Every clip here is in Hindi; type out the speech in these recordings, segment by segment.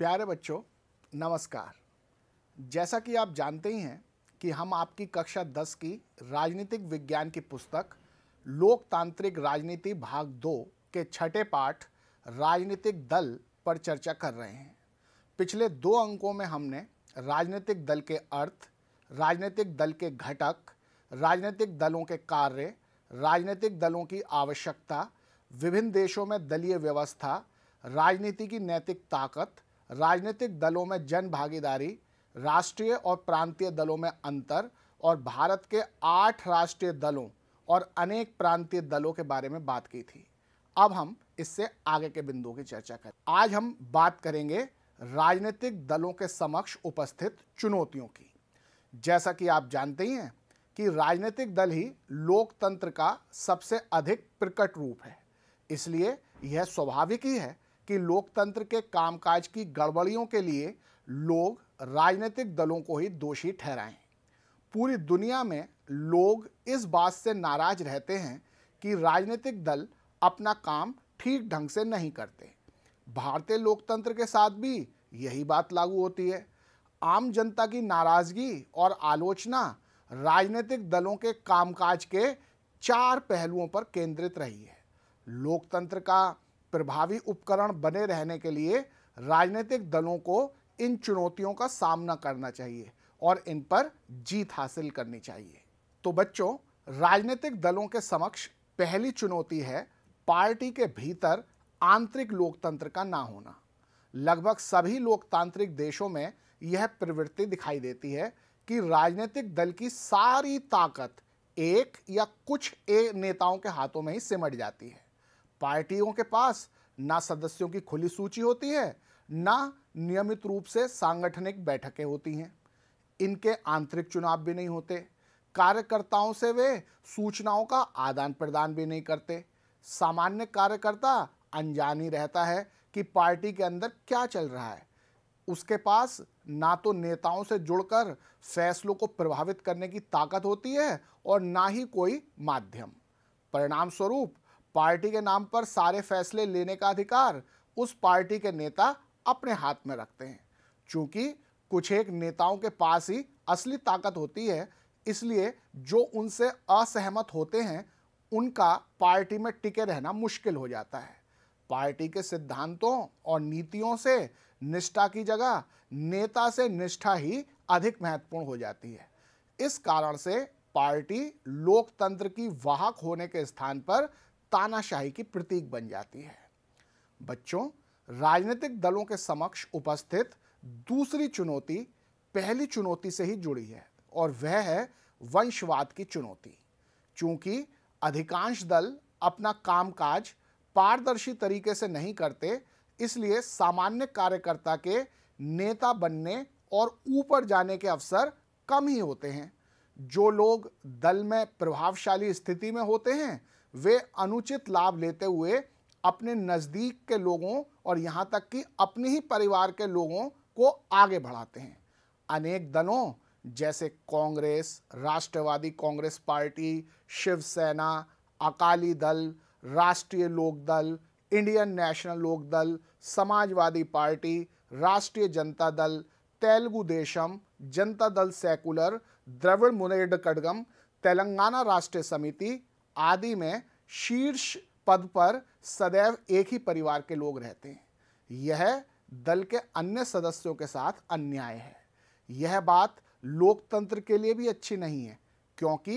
प्यारे बच्चों नमस्कार जैसा कि आप जानते ही हैं कि हम आपकी कक्षा 10 की राजनीतिक विज्ञान की पुस्तक लोकतांत्रिक राजनीति भाग दो के छठे पाठ राजनीतिक दल पर चर्चा कर रहे हैं पिछले दो अंकों में हमने राजनीतिक दल के अर्थ राजनीतिक दल के घटक राजनीतिक दलों के कार्य राजनीतिक दलों की आवश्यकता विभिन्न देशों में दलीय व्यवस्था राजनीति की नैतिक ताकत राजनीतिक दलों में जन भागीदारी राष्ट्रीय और प्रांतीय दलों में अंतर और भारत के आठ राष्ट्रीय दलों और अनेक प्रांतीय दलों के बारे में बात की थी अब हम इससे आगे के बिंदुओं की चर्चा करें आज हम बात करेंगे राजनीतिक दलों के समक्ष उपस्थित चुनौतियों की जैसा कि आप जानते ही हैं कि राजनीतिक दल ही लोकतंत्र का सबसे अधिक प्रकट रूप है इसलिए यह स्वाभाविक ही है कि लोकतंत्र के कामकाज की गड़बड़ियों के लिए लोग राजनीतिक दलों को ही दोषी ठहराएं पूरी दुनिया में लोग इस बात से नाराज रहते हैं कि राजनीतिक दल अपना काम ठीक ढंग से नहीं करते भारतीय लोकतंत्र के साथ भी यही बात लागू होती है आम जनता की नाराज़गी और आलोचना राजनीतिक दलों के कामकाज के चार पहलुओं पर केंद्रित रही है लोकतंत्र का प्रभावी उपकरण बने रहने के लिए राजनीतिक दलों को इन चुनौतियों का सामना करना चाहिए और इन पर जीत हासिल करनी चाहिए तो बच्चों राजनीतिक दलों के समक्ष पहली चुनौती है पार्टी के भीतर आंतरिक लोकतंत्र का ना होना लगभग सभी लोकतांत्रिक देशों में यह प्रवृत्ति दिखाई देती है कि राजनीतिक दल की सारी ताकत एक या कुछ ए नेताओं के हाथों में ही सिमट जाती है पार्टियों के पास ना सदस्यों की खुली सूची होती है ना नियमित रूप से सांगठनिक बैठकें होती हैं इनके आंतरिक चुनाव भी नहीं होते कार्यकर्ताओं से वे सूचनाओं का आदान प्रदान भी नहीं करते सामान्य कार्यकर्ता अनजान ही रहता है कि पार्टी के अंदर क्या चल रहा है उसके पास ना तो नेताओं से जुड़कर फैसलों को प्रभावित करने की ताकत होती है और ना ही कोई माध्यम परिणाम स्वरूप पार्टी के नाम पर सारे फैसले लेने का अधिकार उस पार्टी के नेता अपने हाथ में रखते हैं चूंकि कुछ एक नेताओं के पास ही असली ताकत होती है इसलिए जो उनसे असहमत होते हैं उनका पार्टी में टिके रहना मुश्किल हो जाता है पार्टी के सिद्धांतों और नीतियों से निष्ठा की जगह नेता से निष्ठा ही अधिक महत्वपूर्ण हो जाती है इस कारण से पार्टी लोकतंत्र की वाहक होने के स्थान पर तानाशाही की प्रतीक बन जाती है बच्चों राजनीतिक दलों के समक्ष उपस्थित दूसरी चुनौती पहली चुनौती से ही जुड़ी है और वह है वंशवाद की चुनौती चूंकि अधिकांश दल अपना कामकाज पारदर्शी तरीके से नहीं करते इसलिए सामान्य कार्यकर्ता के नेता बनने और ऊपर जाने के अवसर कम ही होते हैं जो लोग दल में प्रभावशाली स्थिति में होते हैं वे अनुचित लाभ लेते हुए अपने नज़दीक के लोगों और यहाँ तक कि अपने ही परिवार के लोगों को आगे बढ़ाते हैं अनेक दलों जैसे Congress Rashtravadi Congress party Shivsena Akali Dal Rashtriya Lokdal Indian national Lokdal Samajwadi party Rashtriya Janata Dal Telugu Desam Janata Dal secular Dravida Munnetra Kazhagam Telangana Rashtriya Samiti आदि में शीर्ष पद पर सदैव एक ही परिवार के लोग रहते हैं यह दल के अन्य सदस्यों के साथ अन्याय है यह बात लोकतंत्र के लिए भी अच्छी नहीं है क्योंकि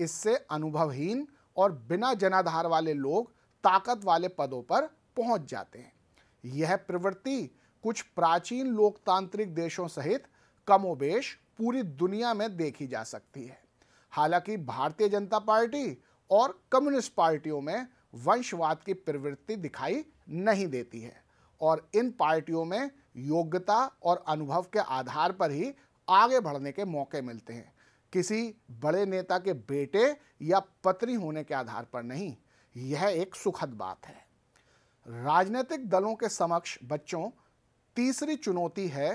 इससे अनुभवहीन और बिना जनाधार वाले लोग ताकत वाले पदों पर पहुंच जाते हैं यह प्रवृत्ति कुछ प्राचीन लोकतांत्रिक देशों सहित कमोबेश पूरी दुनिया में देखी जा सकती है हालांकि भारतीय जनता पार्टी और कम्युनिस्ट पार्टियों में वंशवाद की प्रवृत्ति दिखाई नहीं देती है और इन पार्टियों में योग्यता और अनुभव के आधार पर ही आगे बढ़ने के मौके मिलते हैं किसी बड़े नेता के बेटे या पत्नी होने के आधार पर नहीं यह एक सुखद बात है राजनीतिक दलों के समक्ष बच्चों तीसरी चुनौती है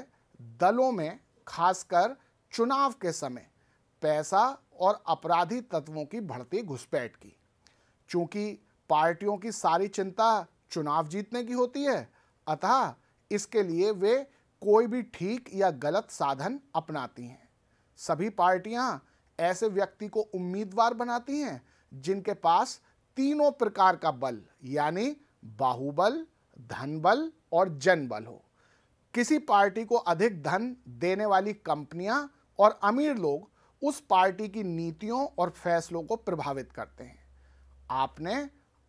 दलों में खासकर चुनाव के समय पैसा और अपराधी तत्वों की बढ़ती घुसपैठ की चूंकि पार्टियों की सारी चिंता चुनाव जीतने की होती है अतः इसके लिए वे कोई भी ठीक या गलत साधन अपनाती हैं सभी पार्टियां ऐसे व्यक्ति को उम्मीदवार बनाती हैं जिनके पास तीनों प्रकार का बल यानी बाहुबल धन बल और जन बल हो किसी पार्टी को अधिक धन देने वाली कंपनियां और अमीर लोग उस पार्टी की नीतियों और फैसलों को प्रभावित करते हैं आपने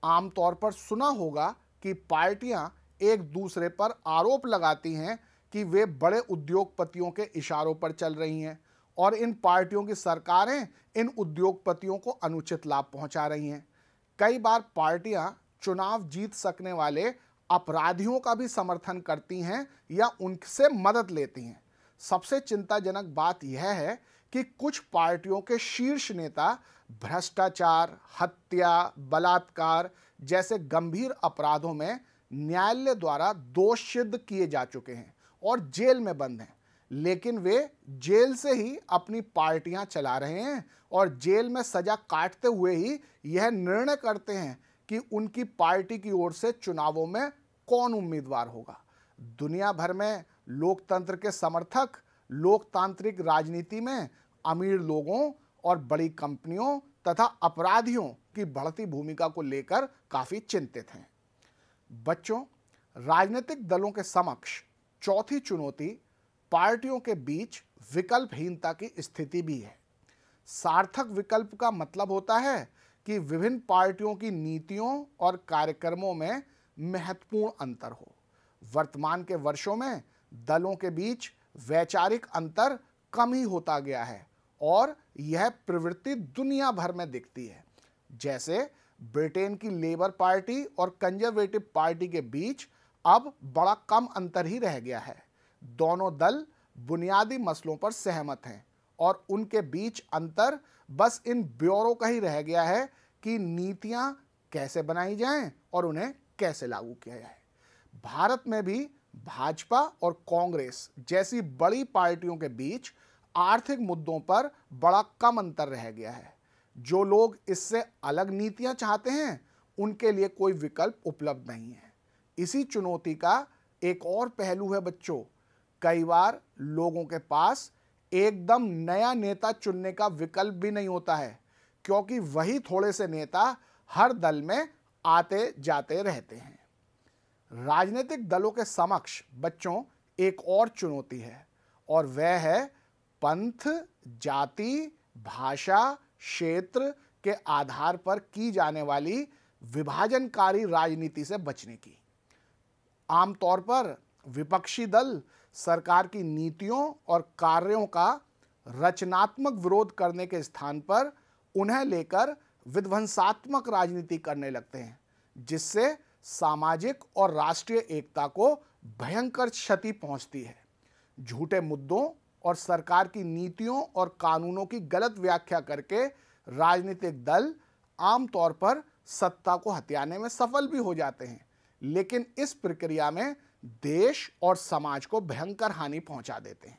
आमतौर पर सुना होगा कि पार्टियां एक दूसरे पर आरोप लगाती हैं कि वे बड़े उद्योगपतियों के इशारों पर चल रही हैं और इन पार्टियों की सरकारें इन उद्योगपतियों को अनुचित लाभ पहुंचा रही हैं कई बार पार्टियां चुनाव जीत सकने वाले अपराधियों का भी समर्थन करती हैं या उनसे मदद लेती हैं सबसे चिंताजनक बात यह है कि कुछ पार्टियों के शीर्ष नेता भ्रष्टाचार हत्या बलात्कार जैसे गंभीर अपराधों में न्यायालय द्वारा दोष सिद्ध किए जा चुके हैं और जेल में बंद हैं लेकिन वे जेल से ही अपनी पार्टियां चला रहे हैं और जेल में सजा काटते हुए ही यह निर्णय करते हैं कि उनकी पार्टी की ओर से चुनावों में कौन उम्मीदवार होगा दुनिया भर में लोकतंत्र के समर्थक लोकतांत्रिक राजनीति में अमीर लोगों और बड़ी कंपनियों तथा अपराधियों की बढ़ती भूमिका को लेकर काफ़ी चिंतित हैं बच्चों राजनीतिक दलों के समक्ष चौथी चुनौती पार्टियों के बीच विकल्पहीनता की स्थिति भी है सार्थक विकल्प का मतलब होता है कि विभिन्न पार्टियों की नीतियों और कार्यक्रमों में महत्वपूर्ण अंतर हो वर्तमान के वर्षों में दलों के बीच वैचारिक अंतर कम ही होता गया है और यह प्रवृत्ति दुनिया भर में दिखती है जैसे ब्रिटेन की लेबर पार्टी और कंजर्वेटिव पार्टी के बीच अब बड़ा कम अंतर ही रह गया है दोनों दल बुनियादी मसलों पर सहमत हैं और उनके बीच अंतर बस इन ब्यूरो का ही रह गया है कि नीतियां कैसे बनाई जाएं और उन्हें कैसे लागू किया जाए भारत में भी भाजपा और कांग्रेस जैसी बड़ी पार्टियों के बीच आर्थिक मुद्दों पर बड़ा कम अंतर रह गया है जो लोग इससे अलग नीतियां चाहते हैं उनके लिए कोई विकल्प उपलब्ध नहीं है इसी चुनौती का एक और पहलू है बच्चों कई बार लोगों के पास एकदम नया नेता चुनने का विकल्प भी नहीं होता है क्योंकि वही थोड़े से नेता हर दल में आते जाते रहते हैं राजनीतिक दलों के समक्ष बच्चों एक और चुनौती है और वह है पंथ जाति भाषा क्षेत्र के आधार पर की जाने वाली विभाजनकारी राजनीति से बचने की आमतौर पर विपक्षी दल सरकार की नीतियों और कार्यों का रचनात्मक विरोध करने के स्थान पर उन्हें लेकर विध्वंसात्मक राजनीति करने लगते हैं जिससे सामाजिक और राष्ट्रीय एकता को भयंकर क्षति पहुंचती है झूठे मुद्दों और सरकार की नीतियों और कानूनों की गलत व्याख्या करके राजनीतिक दल आमतौर पर सत्ता को हथियाने में सफल भी हो जाते हैं लेकिन इस प्रक्रिया में देश और समाज को भयंकर हानि पहुंचा देते हैं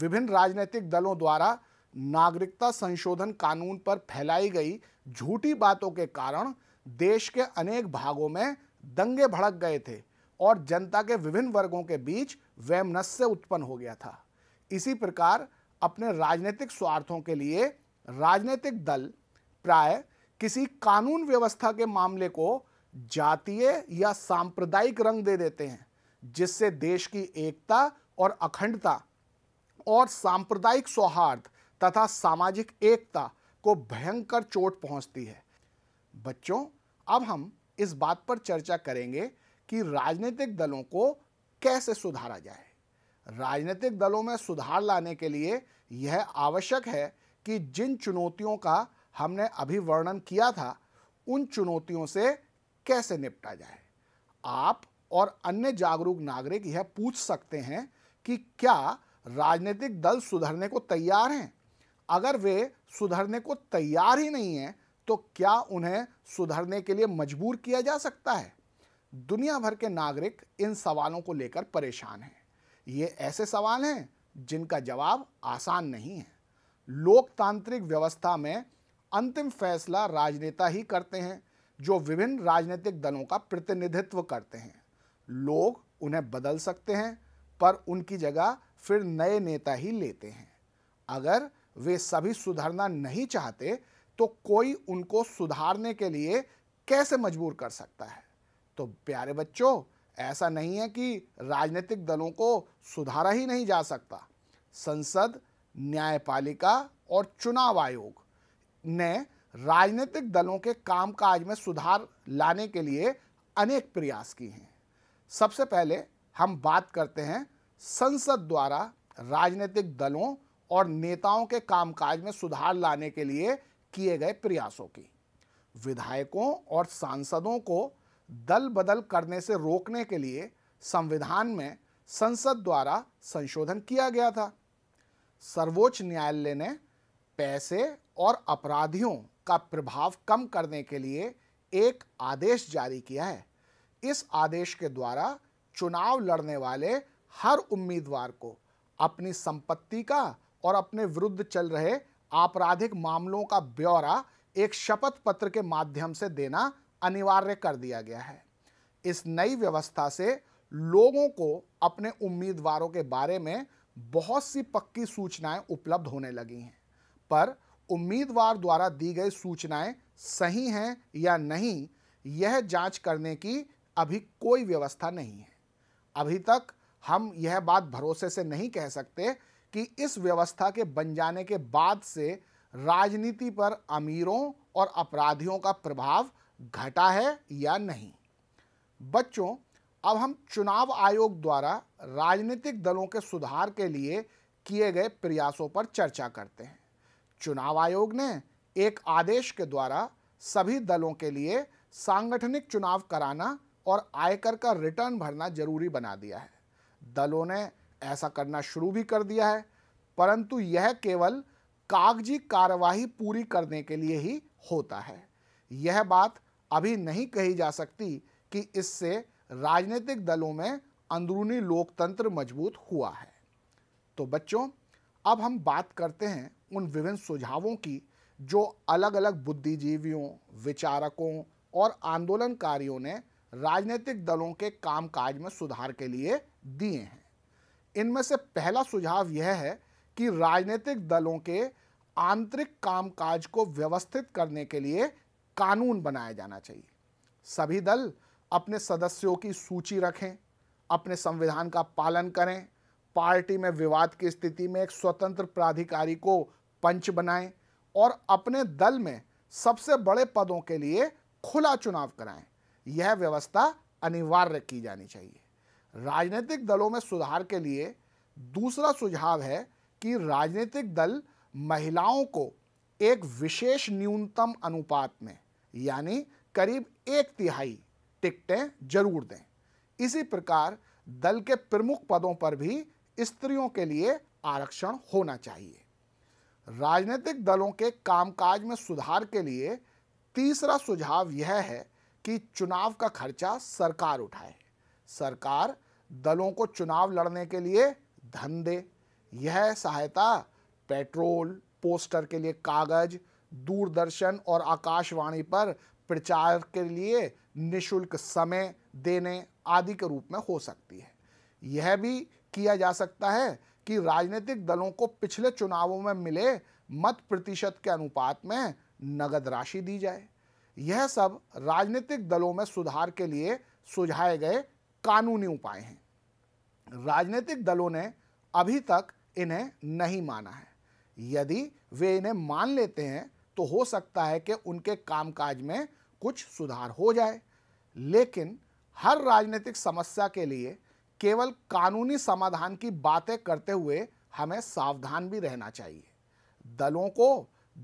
विभिन्न राजनीतिक दलों द्वारा नागरिकता संशोधन कानून पर फैलाई गई झूठी बातों के कारण देश के अनेक भागों में दंगे भड़क गए थे और जनता के विभिन्न वर्गों के बीच वैमनस्य उत्पन्न हो गया था इसी प्रकार अपने राजनीतिक स्वार्थों के लिए राजनीतिक दल प्राय किसी कानून व्यवस्था के मामले को जातीय या सांप्रदायिक रंग दे देते हैं जिससे देश की एकता और अखंडता और सांप्रदायिक सौहार्द तथा सामाजिक एकता को भयंकर चोट पहुंचती है बच्चों अब हम इस बात पर चर्चा करेंगे कि राजनीतिक दलों को कैसे सुधारा जाए राजनीतिक दलों में सुधार लाने के लिए यह आवश्यक है कि जिन चुनौतियों का हमने अभी वर्णन किया था उन चुनौतियों से कैसे निपटा जाए आप और अन्य जागरूक नागरिक यह पूछ सकते हैं कि क्या राजनीतिक दल सुधरने को तैयार हैं अगर वे सुधरने को तैयार ही नहीं हैं तो क्या उन्हें सुधरने के लिए मजबूर किया जा सकता है दुनिया भर के नागरिक इन सवालों को लेकर परेशान हैं ये ऐसे सवाल हैं जिनका जवाब आसान नहीं है लोकतांत्रिक व्यवस्था में अंतिम फैसला राजनेता ही करते हैं जो विभिन्न राजनीतिक दलों का प्रतिनिधित्व करते हैं लोग उन्हें बदल सकते हैं पर उनकी जगह फिर नए नेता ही लेते हैं अगर वे सभी सुधरना नहीं चाहते तो कोई उनको सुधारने के लिए कैसे मजबूर कर सकता है तो प्यारे बच्चों ऐसा नहीं है कि राजनीतिक दलों को सुधारा ही नहीं जा सकता संसद न्यायपालिका और चुनाव आयोग ने राजनीतिक दलों के कामकाज में सुधार लाने के लिए अनेक प्रयास किए हैं सबसे पहले हम बात करते हैं संसद द्वारा राजनीतिक दलों और नेताओं के कामकाज में सुधार लाने के लिए किए गए प्रयासों की विधायकों और सांसदों को दल बदल करने से रोकने के लिए संविधान में संसद द्वारा संशोधन किया गया था सर्वोच्च न्यायालय ने पैसे और अपराधियों का प्रभाव कम करने के लिए एक आदेश जारी किया है इस आदेश के द्वारा चुनाव लड़ने वाले हर उम्मीदवार को अपनी संपत्ति का और अपने विरुद्ध चल रहे आपराधिक मामलों का ब्यौरा एक शपथ पत्र के माध्यम से देना अनिवार्य कर दिया गया है इस नई व्यवस्था से लोगों को अपने उम्मीदवारों के बारे में बहुत सी पक्की सूचनाएं उपलब्ध होने लगी हैं पर उम्मीदवार द्वारा दी गई सूचनाएं सही हैं या नहीं यह जांच करने की अभी कोई व्यवस्था नहीं है अभी तक हम यह बात भरोसे से नहीं कह सकते कि इस व्यवस्था के बन जाने के बाद से राजनीति पर अमीरों और अपराधियों का प्रभाव घटा है या नहीं बच्चों अब हम चुनाव आयोग द्वारा राजनीतिक दलों के सुधार के लिए किए गए प्रयासों पर चर्चा करते हैं चुनाव आयोग ने एक आदेश के द्वारा सभी दलों के लिए सांगठनिक चुनाव कराना और आयकर का रिटर्न भरना जरूरी बना दिया है दलों ने ऐसा करना शुरू भी कर दिया है परंतु यह केवल कागजी कार्यवाही पूरी करने के लिए ही होता है यह बात अभी नहीं कही जा सकती कि इससे राजनीतिक दलों में अंदरूनी लोकतंत्र मजबूत हुआ है तो बच्चों अब हम बात करते हैं उन विभिन्न सुझावों की जो अलग अलग बुद्धिजीवियों विचारकों और आंदोलनकारियों ने राजनीतिक दलों के कामकाज में सुधार के लिए दिए हैं इनमें से पहला सुझाव यह है कि राजनीतिक दलों के आंतरिक कामकाज को व्यवस्थित करने के लिए कानून बनाया जाना चाहिए सभी दल अपने सदस्यों की सूची रखें अपने संविधान का पालन करें पार्टी में विवाद की स्थिति में एक स्वतंत्र प्राधिकारी को पंच बनाएं और अपने दल में सबसे बड़े पदों के लिए खुला चुनाव कराएं यह व्यवस्था अनिवार्य की जानी चाहिए राजनीतिक दलों में सुधार के लिए दूसरा सुझाव है कि राजनीतिक दल महिलाओं को एक विशेष न्यूनतम अनुपात में यानी करीब एक तिहाई टिकटें जरूर दें इसी प्रकार दल के प्रमुख पदों पर भी स्त्रियों के लिए आरक्षण होना चाहिए राजनीतिक दलों के कामकाज में सुधार के लिए तीसरा सुझाव यह है कि चुनाव का खर्चा सरकार उठाए सरकार दलों को चुनाव लड़ने के लिए धन दे यह सहायता पेट्रोल पोस्टर के लिए कागज दूरदर्शन और आकाशवाणी पर प्रचार के लिए निशुल्क समय देने आदि के रूप में हो सकती है यह भी किया जा सकता है कि राजनीतिक दलों को पिछले चुनावों में मिले मत प्रतिशत के अनुपात में नगद राशि दी जाए यह सब राजनीतिक दलों में सुधार के लिए सुझाए गए कानूनी उपाय हैं राजनीतिक दलों ने अभी तक इन्हें नहीं माना है यदि वे इन्हें मान लेते हैं तो हो सकता है कि उनके कामकाज में कुछ सुधार हो जाए लेकिन हर राजनीतिक समस्या के लिए केवल कानूनी समाधान की बातें करते हुए हमें सावधान भी रहना चाहिए दलों को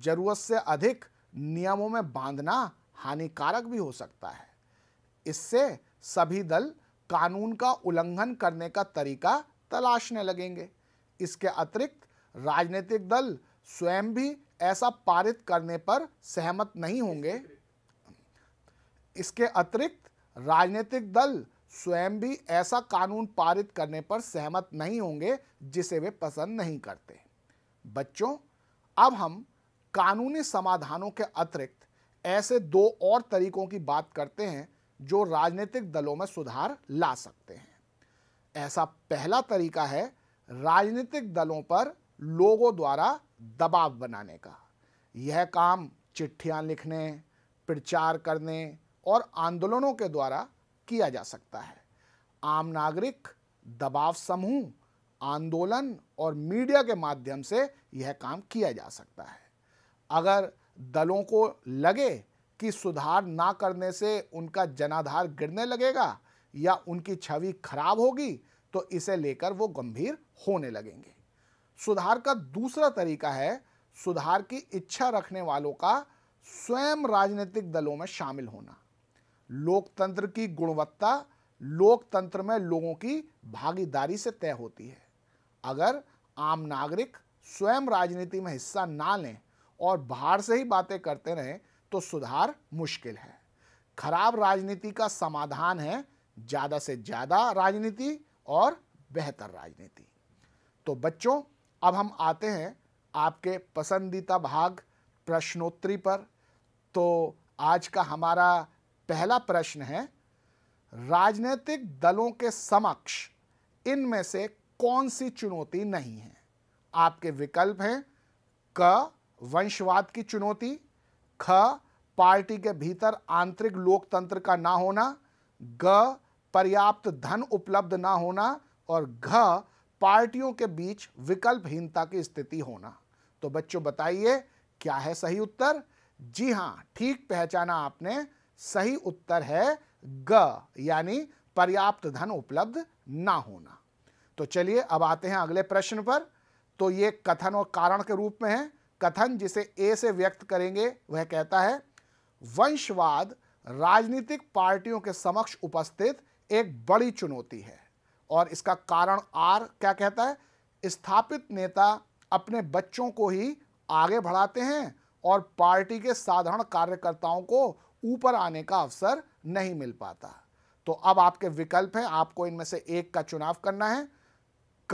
जरूरत से अधिक नियमों में बांधना हानिकारक भी हो सकता है इससे सभी दल कानून का उल्लंघन करने का तरीका तलाशने लगेंगे इसके अतिरिक्त राजनीतिक दल स्वयं भी ऐसा पारित करने पर सहमत नहीं होंगे इसके अतिरिक्त राजनीतिक दल स्वयं भी ऐसा कानून पारित करने पर सहमत नहीं होंगे जिसे वे पसंद नहीं करते बच्चों अब हम कानूनी समाधानों के अतिरिक्त ऐसे दो और तरीकों की बात करते हैं जो राजनीतिक दलों में सुधार ला सकते हैं ऐसा पहला तरीका है राजनीतिक दलों पर लोगों द्वारा दबाव बनाने का यह काम चिट्ठियां लिखने प्रचार करने और आंदोलनों के द्वारा किया जा सकता है आम नागरिक दबाव समूह आंदोलन और मीडिया के माध्यम से यह काम किया जा सकता है अगर दलों को लगे कि सुधार ना करने से उनका जनाधार गिरने लगेगा या उनकी छवि खराब होगी तो इसे लेकर वो गंभीर होने लगेंगे सुधार का दूसरा तरीका है सुधार की इच्छा रखने वालों का स्वयं राजनीतिक दलों में शामिल होना लोकतंत्र की गुणवत्ता लोकतंत्र में लोगों की भागीदारी से तय होती है अगर आम नागरिक स्वयं राजनीति में हिस्सा ना लें और बाहर से ही बातें करते रहें तो सुधार मुश्किल है खराब राजनीति का समाधान है ज़्यादा से ज़्यादा राजनीति और बेहतर राजनीति तो बच्चों अब हम आते हैं आपके पसंदीदा भाग प्रश्नोत्तरी पर तो आज का हमारा पहला प्रश्न है राजनीतिक दलों के समक्ष इनमें से कौन सी चुनौती नहीं है आपके विकल्प हैं क वंशवाद की चुनौती ख पार्टी के भीतर आंतरिक लोकतंत्र का ना होना ग पर्याप्त धन उपलब्ध ना होना और घ पार्टियों के बीच विकल्पहीनता की स्थिति होना तो बच्चों बताइए क्या है सही उत्तर जी हां ठीक पहचाना आपने सही उत्तर है ग यानी पर्याप्त धन उपलब्ध ना होना तो चलिए अब आते हैं अगले प्रश्न पर तो ये कथन और कारण के रूप में है कथन जिसे ए से व्यक्त करेंगे वह कहता है वंशवाद राजनीतिक पार्टियों के समक्ष उपस्थित एक बड़ी चुनौती है और इसका कारण आर क्या कहता है स्थापित नेता अपने बच्चों को ही आगे बढ़ाते हैं और पार्टी के साधारण कार्यकर्ताओं को ऊपर आने का अवसर नहीं मिल पाता तो अब आपके विकल्प हैं आपको इनमें से एक का चुनाव करना है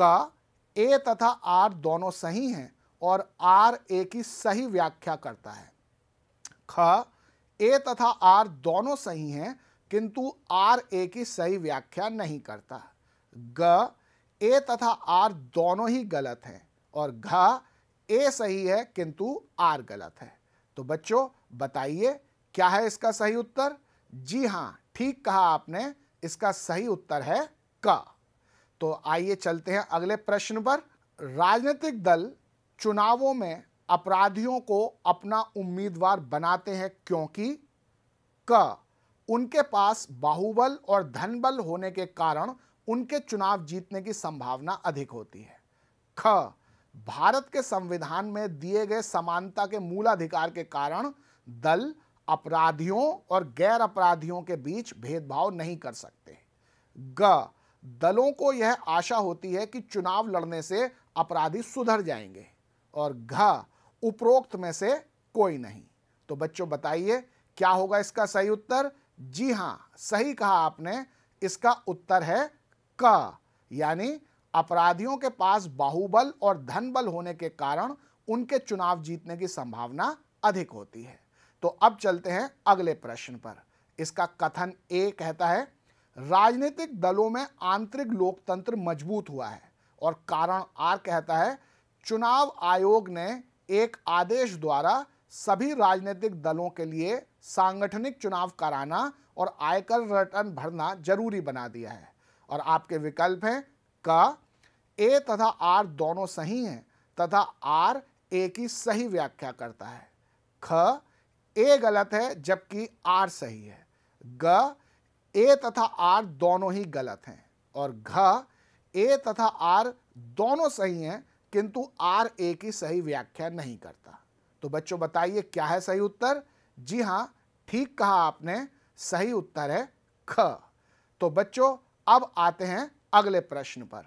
क ए तथा आर दोनों सही हैं और आर ए की सही व्याख्या करता है ख ए तथा आर दोनों सही हैं किंतु आर ए की सही व्याख्या नहीं करता ग ए तथा आर दोनों ही गलत हैं और घ ए सही है किंतु आर गलत है तो बच्चों बताइए क्या है इसका सही उत्तर जी हां ठीक कहा आपने इसका सही उत्तर है क तो आइए चलते हैं अगले प्रश्न पर राजनीतिक दल चुनावों में अपराधियों को अपना उम्मीदवार बनाते हैं क्योंकि क उनके पास बाहुबल और धनबल होने के कारण उनके चुनाव जीतने की संभावना अधिक होती है ख भारत के संविधान में दिए गए समानता के मूलाधिकार के कारण दल अपराधियों और गैर अपराधियों के बीच भेदभाव नहीं कर सकते ग दलों को यह आशा होती है कि चुनाव लड़ने से अपराधी सुधर जाएंगे और घ उपरोक्त में से कोई नहीं तो बच्चों बताइए क्या होगा इसका सही उत्तर जी हां सही कहा आपने इसका उत्तर है क यानी अपराधियों के पास बाहुबल और धन बल होने के कारण उनके चुनाव जीतने की संभावना अधिक होती है तो अब चलते हैं अगले प्रश्न पर इसका कथन ए कहता है राजनीतिक दलों में आंतरिक लोकतंत्र मजबूत हुआ है और कारण आर कहता है चुनाव आयोग ने एक आदेश द्वारा सभी राजनीतिक दलों के लिए सांगठनिक चुनाव कराना और आयकर रिटर्न भरना जरूरी बना दिया है और आपके विकल्प हैं क ए तथा आर दोनों सही हैं तथा आर ए की सही व्याख्या करता है ख ए गलत है जबकि आर सही है ग ए तथा आर दोनों ही गलत हैं और घ ए तथा आर दोनों सही हैं किंतु आर ए की सही व्याख्या नहीं करता तो बच्चों बताइए क्या है सही उत्तर जी हाँ ठीक कहा आपने सही उत्तर है ख तो बच्चों अब आते हैं अगले प्रश्न पर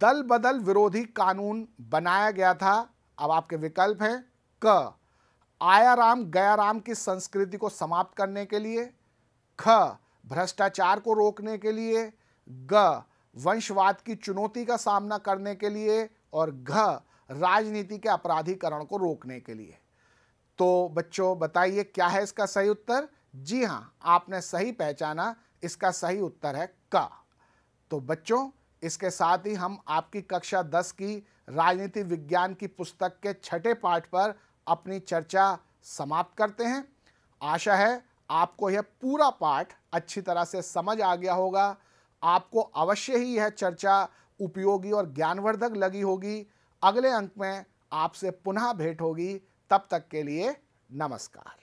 दल बदल विरोधी कानून बनाया गया था अब आपके विकल्प हैं क आया राम गया राम की संस्कृति को समाप्त करने के लिए ख भ्रष्टाचार को रोकने के लिए ग वंशवाद की चुनौती का सामना करने के लिए और घ राजनीति के अपराधीकरण को रोकने के लिए तो बच्चों बताइए क्या है इसका सही उत्तर जी हाँ आपने सही पहचाना इसका सही उत्तर है क तो बच्चों इसके साथ ही हम आपकी कक्षा 10 की राजनीति विज्ञान की पुस्तक के छठे पाठ पर अपनी चर्चा समाप्त करते हैं आशा है आपको यह पूरा पाठ अच्छी तरह से समझ आ गया होगा आपको अवश्य ही यह चर्चा उपयोगी और ज्ञानवर्धक लगी होगी अगले अंक में आपसे पुनः भेंट होगी तब तक के लिए नमस्कार